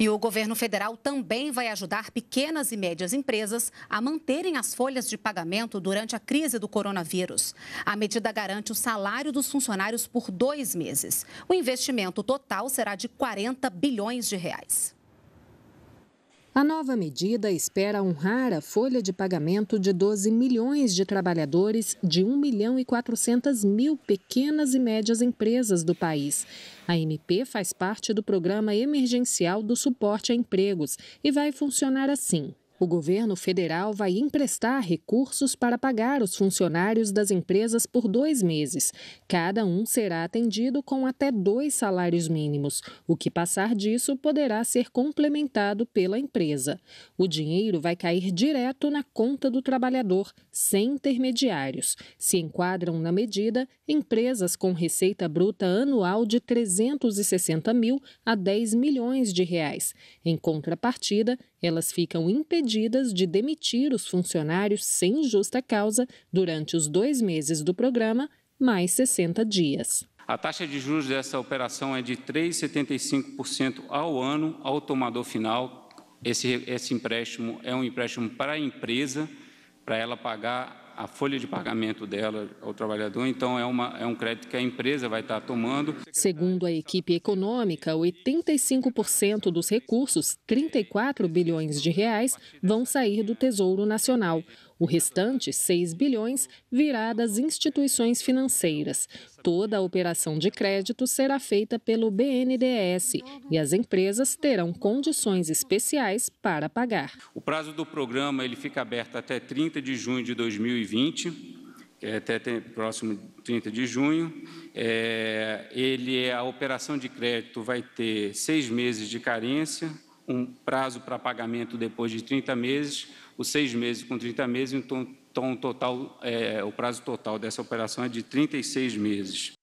E o governo federal também vai ajudar pequenas e médias empresas a manterem as folhas de pagamento durante a crise do coronavírus. A medida garante o salário dos funcionários por dois meses. O investimento total será de 40 bilhões de reais. A nova medida espera honrar a folha de pagamento de 12 milhões de trabalhadores de 1 milhão e 400 mil pequenas e médias empresas do país. A MP faz parte do programa emergencial do suporte a empregos e vai funcionar assim o governo federal vai emprestar recursos para pagar os funcionários das empresas por dois meses. Cada um será atendido com até dois salários mínimos. O que passar disso poderá ser complementado pela empresa. O dinheiro vai cair direto na conta do trabalhador, sem intermediários. Se enquadram na medida empresas com receita bruta anual de 360 mil a 10 milhões de reais. Em contrapartida, elas ficam impedidas medidas de demitir os funcionários sem justa causa durante os dois meses do programa, mais 60 dias. A taxa de juros dessa operação é de 3,75% ao ano ao tomador final. Esse, esse empréstimo é um empréstimo para a empresa, para ela pagar a folha de pagamento dela ao trabalhador, então é, uma, é um crédito que a empresa vai estar tomando. Segundo a equipe econômica, 85% dos recursos, 34 bilhões de reais, vão sair do Tesouro Nacional. O restante, 6 bilhões, virá das instituições financeiras. Toda a operação de crédito será feita pelo BNDES e as empresas terão condições especiais para pagar. O prazo do programa ele fica aberto até 30 de junho de 2020 é, até próximo 30 de junho. É, ele, é, a operação de crédito vai ter seis meses de carência, um prazo para pagamento depois de 30 meses, os seis meses com 30 meses, então, então total, é, o prazo total dessa operação é de 36 meses.